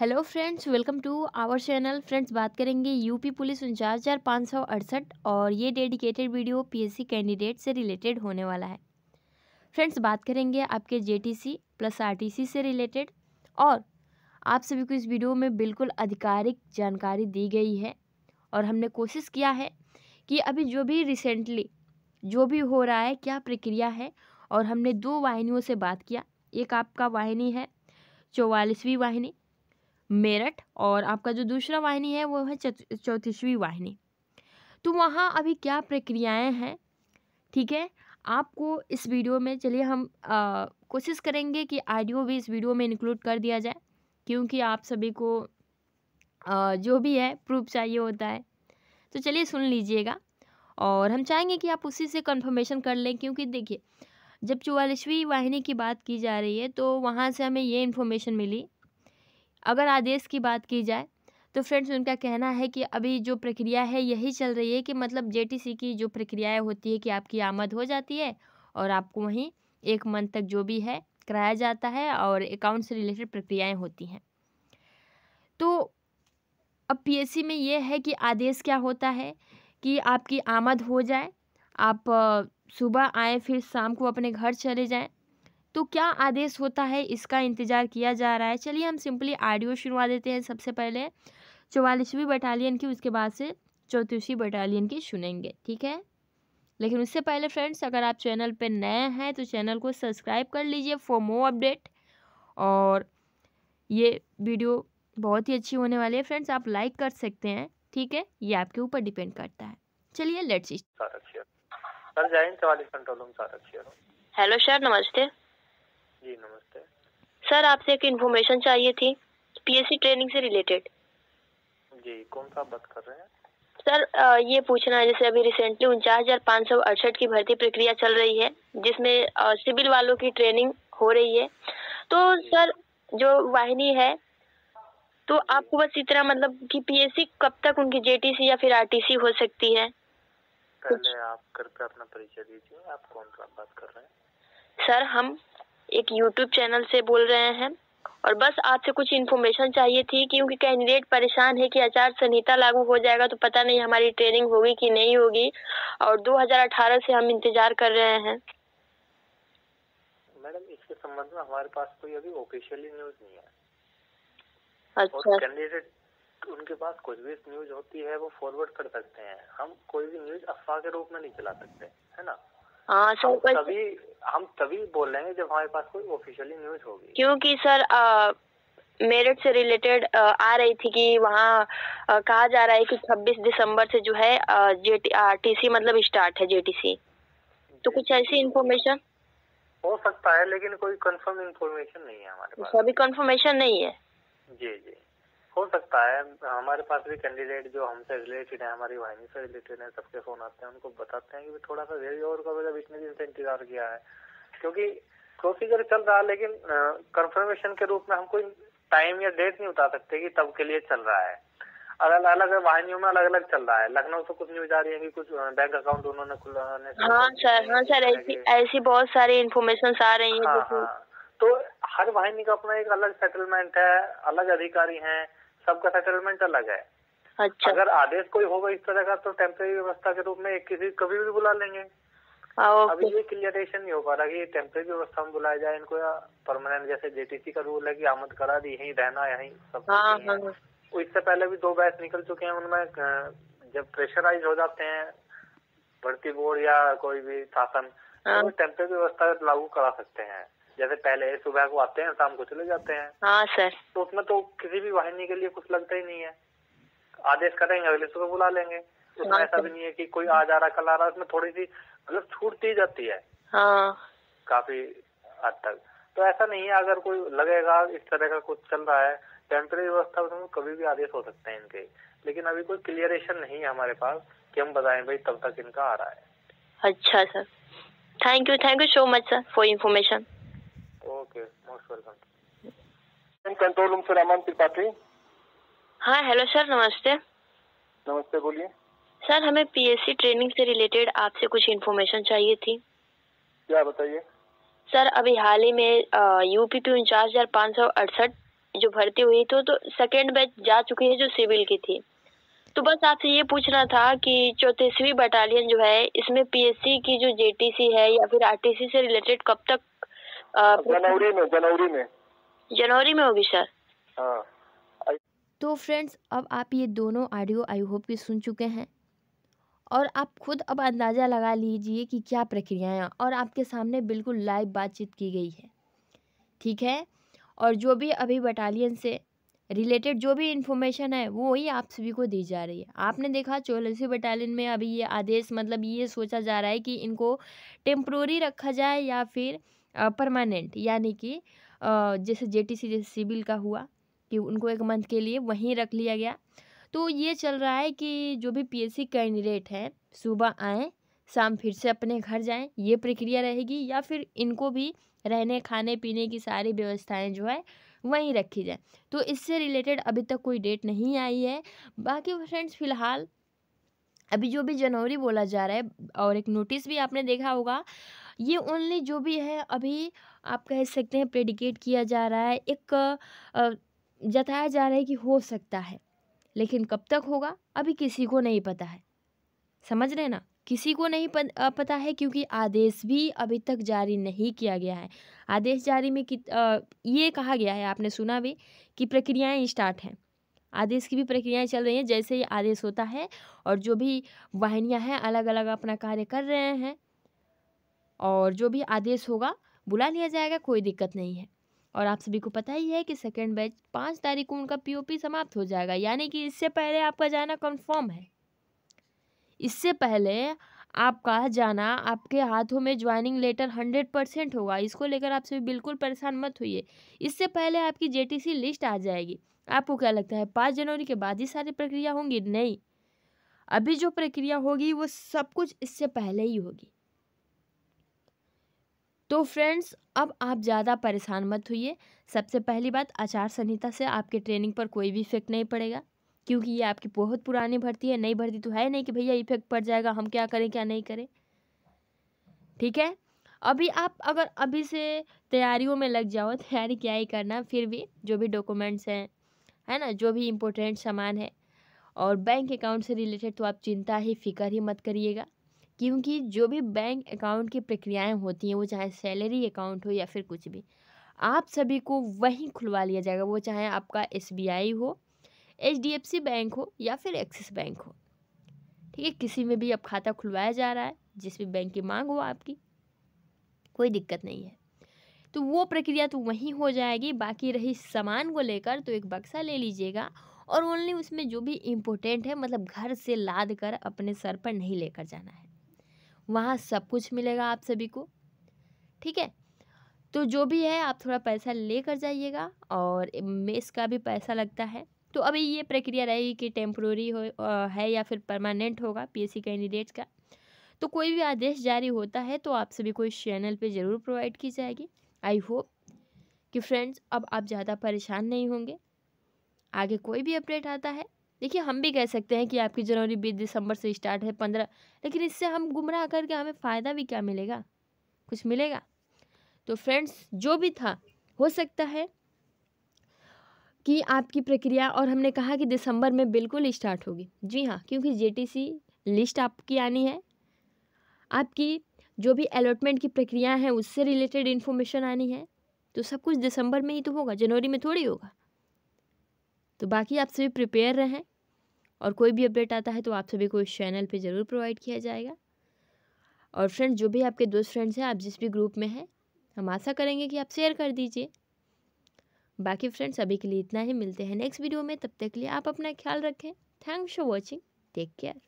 Hello friends welcome to our channel friends बात करेंगे UP police उनचास हज़ार पाँच सौ अड़सठ और ये डेडिकेटेड वीडियो पीएससी कैंडिडेट से रिलेटेड होने वाला है फ्रेंड्स बात करेंगे आपके जेटीसी प्लस आरटीसी से रिलेटेड और आप सभी को इस वीडियो में बिल्कुल आधिकारिक जानकारी दी गई है और हमने कोशिश किया है कि अभी जो भी रिसेंटली जो भी हो रहा है क्या प्रक्रिया है और हमने दो वाहिनियों से बात किया एक आपका वाहिनी है चौवालीसवीं वाहिनी मेरठ और आपका जो दूसरा वाहिनी है वो है चौतीसवीं वाहिनी तो वहाँ अभी क्या प्रक्रियाएं हैं ठीक है आपको इस वीडियो में चलिए हम कोशिश करेंगे कि आडियो भी इस वीडियो में इंक्लूड कर दिया जाए क्योंकि आप सभी को आ, जो भी है प्रूफ चाहिए होता है तो चलिए सुन लीजिएगा और हम चाहेंगे कि आप उसी से कंफर्मेशन कर लें क्योंकि देखिए जब चौवालीसवीं वाहिनी की बात की जा रही है तो वहाँ से हमें ये इन्फॉर्मेशन मिली अगर आदेश की बात की जाए तो फ्रेंड्स उनका कहना है कि अभी जो प्रक्रिया है यही चल रही है कि मतलब जे की जो प्रक्रियाएँ होती है कि आपकी आमद हो जाती है और आपको वहीं एक मंथ तक जो भी है कराया जाता है और अकाउंट से रिलेटेड प्रक्रियाएँ होती हैं तो अब पीएससी में ये है कि आदेश क्या होता है कि आपकी आमद हो जाए आप सुबह आए फिर शाम को अपने घर चले जाएं तो क्या आदेश होता है इसका इंतज़ार किया जा रहा है चलिए हम सिंपली आडियो शुरुआ देते हैं सबसे पहले चौवालीसवीं बटालियन की उसके बाद से चौंतीसवीं बटालियन की सुनेंगे ठीक है लेकिन उससे पहले फ्रेंड्स अगर आप चैनल पर नए हैं तो चैनल को सब्सक्राइब कर लीजिए फॉर मोर अपडेट और ये वीडियो बहुत ही अच्छी होने वाली है फ्रेंड्स आप लाइक कर सकते हैं ठीक है ये आपके ऊपर डिपेंड करता है चलिए लेट्स सर हेलो सर नमस्ते जी नमस्ते सर आपसे एक इन्फॉर्मेशन चाहिए थी पीएससी ट्रेनिंग से रिलेटेड जी कौन सा बात कर रहे हैं सर ये पूछना है जैसे अभी रिसेंटली उनचास हजार पाँच सौ अड़सठ की भर्ती प्रक्रिया चल रही है जिसमें सिविल वालों की ट्रेनिंग हो रही है तो सर जो वाहिनी है तो आपको बस इतना मतलब कि पीएससी कब तक उनकी जेटीसी या फिर आरटीसी हो सकती है पहले आप करके अपना परिचय दीजिए आप कौन सा बात कर रहे हैं सर हम एक यूट्यूब चैनल से बोल रहे हैं और बस आपसे कुछ इन्फॉर्मेशन चाहिए थी क्योंकि कैंडिडेट परेशान है कि आचार संहिता लागू हो जाएगा तो पता नहीं हमारी ट्रेनिंग होगी कि नहीं होगी और 2018 से हम इंतजार कर रहे हैं मैडम इसके संबंध में हमारे पास कोई अभी ऑफिशियली न्यूज नहीं है अच्छा कैंडिडेट उनके पास कुछ भी न्यूज होती है वो फॉरवर्ड कर सकते हैं हम कोई भी न्यूज अफवाह के रूप में नहीं चला सकते है ना हाँ सर हम तभी हम तभी बोल रहे हैं जब हमारे पास कोई ऑफिशियली न्यूज होगी क्योंकि सर मेरठ से रिलेटेड आ रही थी कि वहाँ कहा जा रहा है कि 26 दिसंबर से जो है जेटीसी टी मतलब स्टार्ट है जेटीसी तो कुछ ऐसी इन्फॉर्मेशन हो सकता है लेकिन कोई कंफर्म इन्फॉर्मेशन नहीं है हमारे पास अभी कंफर्मेशन नहीं है जी जी हो सकता है हमारे पास भी कैंडिडेट जो हमसे रिलेटेड है हमारी वाहिनी से रिलेटेड है सबके फोन आते हैं उनको बताते हैं कि थोड़ा सा देरी और करो जब इतने दिन से इंतजार किया है क्योंकि प्रोसीजर चल रहा है लेकिन कंफर्मेशन के रूप में हम कोई टाइम या डेट नहीं बता सकते कि तब के लिए चल रहा है अलग अलग वाहनियों में अलग अलग चल रहा है लखनऊ से कुछ न्यूज आ रही है कि कुछ बैंक अकाउंट उन्होंने खुलाने हाँ, हाँ सर हाँ सर ऐसी ऐसी बहुत सारी इन्फॉर्मेशन आ रही है हाँ, हाँ, तो हर वाहिनी का अपना एक अलग सेटलमेंट है अलग अधिकारी हैं सबका सेटलमेंट अलग है अच्छा अगर आदेश कोई होगा इस तरह का तो टेम्प्रेरी व्यवस्था के रूप में एक किसी कभी भी बुला लेंगे हाँ, अभी ये क्लियरेशन नहीं हो पा रहा कि टेम्प्रेरी व्यवस्था में बुलाया जाए इनको या परमानेंट जैसे जेटीसी का रूल है कि आमद करा दी यही रहना यही सब हाँ, हाँ। तो इससे पहले भी दो बैच निकल चुके हैं उनमें जब प्रेशराइज हो जाते हैं भर्ती बोर्ड या कोई भी शासन तो व्यवस्था लागू करा सकते हैं जैसे पहले सुबह को आते हैं शाम को चले जाते हैं हाँ सर तो उसमें तो किसी भी वाहिनी के लिए कुछ लगता ही नहीं है आदेश करेंगे अगले सुबह बुला लेंगे उसमें तो हाँ, ऐसा भी नहीं है कि कोई आ जा रहा कल आ रहा उसमें थोड़ी सी मतलब छूट दी जाती है हाँ। काफी हद तक तो ऐसा नहीं है अगर कोई लगेगा इस तरह का कुछ चल रहा है टेम्परेरी व्यवस्था उसमें तो कभी भी आदेश हो सकते हैं इनके लेकिन अभी कोई क्लियरेशन नहीं है हमारे पास कि हम बताएं भाई तब तक इनका आ रहा है अच्छा sir thank you thank you so much sir for information okay most welcome control room से त्रिपाठी हाँ हेलो सर नमस्ते नमस्ते बोलिए सर हमें पीएससी ट्रेनिंग से रिलेटेड आपसे कुछ इन्फॉर्मेशन चाहिए थी क्या बताइए सर अभी हाल ही में यूपी पी उनचास हजार पाँच सौ अड़सठ जो भर्ती हुई थी तो सेकेंड बैच जा चुकी है जो सिविल की थी तो बस आपसे ये पूछना था कि चौतीसवीं बटालियन जो है इसमें पीएससी की जो जेटीसी है या फिर आरटीसी से रिलेटेड कब तक तो जनवरी में जनवरी में जनवरी में होगी सर हाँ तो फ्रेंड्स अब आप ये दोनों ऑडियो आई होप की सुन चुके हैं और आप खुद अब अंदाज़ा लगा लीजिए कि क्या प्रक्रियाएं हैं और आपके सामने बिल्कुल लाइव बातचीत की गई है ठीक है और जो भी अभी बटालियन से रिलेटेड जो भी इन्फॉर्मेशन है वो वही आप सभी को दी जा रही है आपने देखा चौलसी बटालियन में अभी ये आदेश मतलब ये सोचा जा रहा है कि इनको टेम्प्रोरी रखा जाए या फिर परमानेंट यानी कि जैसे जे जैसे सिविल का हुआ कि उनको एक मंथ के लिए वहीं रख लिया गया तो ये चल रहा है कि जो भी पीएससी कैंडिडेट है सुबह आएँ शाम फिर से अपने घर जाएं ये प्रक्रिया रहेगी या फिर इनको भी रहने खाने पीने की सारी व्यवस्थाएं जो है वहीं रखी जाए तो इससे रिलेटेड अभी तक कोई डेट नहीं आई है बाकी फ्रेंड्स फ़िलहाल अभी जो भी जनवरी बोला जा रहा है और एक नोटिस भी आपने देखा होगा ये ओनली जो भी है अभी आप कह सकते हैं प्रेडिकेट किया जा रहा है एक जताया जा रहा है कि हो सकता है लेकिन कब तक होगा अभी किसी को नहीं पता है समझ रहे ना किसी को नहीं पता है क्योंकि आदेश भी अभी तक जारी नहीं किया गया है आदेश जारी में कित ये कहा गया है आपने सुना भी कि प्रक्रियाएं स्टार्ट हैं आदेश की भी प्रक्रियाएं चल रही हैं जैसे ही आदेश होता है और जो भी वाहनियाँ हैं अलग अलग अपना कार्य कर रहे हैं और जो भी आदेश होगा बुला लिया जाएगा कोई दिक्कत नहीं है और आप सभी को पता ही है कि सेकेंड बैच पाँच तारीख को उनका पी समाप्त हो जाएगा यानी कि इससे पहले आपका जाना कन्फर्म है इससे पहले आपका जाना आपके हाथों में ज्वाइनिंग लेटर हंड्रेड परसेंट होगा इसको लेकर आप सभी बिल्कुल परेशान मत होइए इससे पहले आपकी जेटीसी लिस्ट आ जाएगी आपको क्या लगता है पाँच जनवरी के बाद ही सारी प्रक्रिया होंगी नहीं अभी जो प्रक्रिया होगी वो सब कुछ इससे पहले ही होगी तो फ्रेंड्स अब आप ज़्यादा परेशान मत होइए सबसे पहली बात आचार संहिता से आपके ट्रेनिंग पर कोई भी इफेक्ट नहीं पड़ेगा क्योंकि ये आपकी बहुत पुरानी भर्ती है नई भर्ती तो है नहीं कि भैया इफेक्ट पड़ जाएगा हम क्या करें क्या नहीं करें ठीक है अभी आप अगर अभी से तैयारियों में लग जाओ तैयारी क्या ही करना फिर भी जो भी डॉक्यूमेंट्स हैं है ना जो भी इम्पोर्टेंट सामान है और बैंक अकाउंट से रिलेटेड तो आप चिंता ही फिक्र ही मत करिएगा क्योंकि जो भी बैंक अकाउंट की प्रक्रियाएं होती हैं वो चाहे सैलरी अकाउंट हो या फिर कुछ भी आप सभी को वहीं खुलवा लिया जाएगा वो चाहे आपका एस हो एच बैंक हो या फिर एक्सिस बैंक हो ठीक है किसी में भी अब खाता खुलवाया जा रहा है जिस भी बैंक की मांग हो आपकी कोई दिक्कत नहीं है तो वो प्रक्रिया तो वहीं हो जाएगी बाकी रही सामान को लेकर तो एक बक्सा ले लीजिएगा और ओनली उसमें जो भी इम्पोर्टेंट है मतलब घर से लाद कर अपने सर पर नहीं लेकर जाना है वहाँ सब कुछ मिलेगा आप सभी को ठीक है तो जो भी है आप थोड़ा पैसा ले कर जाइएगा और मेस का भी पैसा लगता है तो अभी ये प्रक्रिया रहेगी कि टेम्प्रोरी हो है या फिर परमानेंट होगा पीएससी कैंडिडेट्स का तो कोई भी आदेश जारी होता है तो आप सभी को इस चैनल पे ज़रूर प्रोवाइड की जाएगी आई होप कि फ्रेंड्स अब आप ज़्यादा परेशान नहीं होंगे आगे कोई भी अपडेट आता है देखिए हम भी कह सकते हैं कि आपकी जनवरी बीस दिसंबर से स्टार्ट है पंद्रह लेकिन इससे हम गुमराह करके हमें फ़ायदा भी क्या मिलेगा कुछ मिलेगा तो फ्रेंड्स जो भी था हो सकता है कि आपकी प्रक्रिया और हमने कहा कि दिसंबर में बिल्कुल स्टार्ट होगी जी हाँ क्योंकि जे लिस्ट आपकी आनी है आपकी जो भी अलॉटमेंट की प्रक्रिया है उससे रिलेटेड इन्फॉर्मेशन आनी है तो सब कुछ दिसंबर में ही तो होगा जनवरी में थोड़ी होगा तो बाकी आप सभी प्रिपेयर रहें और कोई भी अपडेट आता है तो आप सभी को इस चैनल पे ज़रूर प्रोवाइड किया जाएगा और फ्रेंड जो भी आपके दोस्त फ्रेंड्स हैं आप जिस भी ग्रुप में हैं हम आशा करेंगे कि आप शेयर कर दीजिए बाकी फ्रेंड्स अभी के लिए इतना ही मिलते हैं नेक्स्ट वीडियो में तब तक के लिए आप अपना ख्याल रखें thanks for watching take care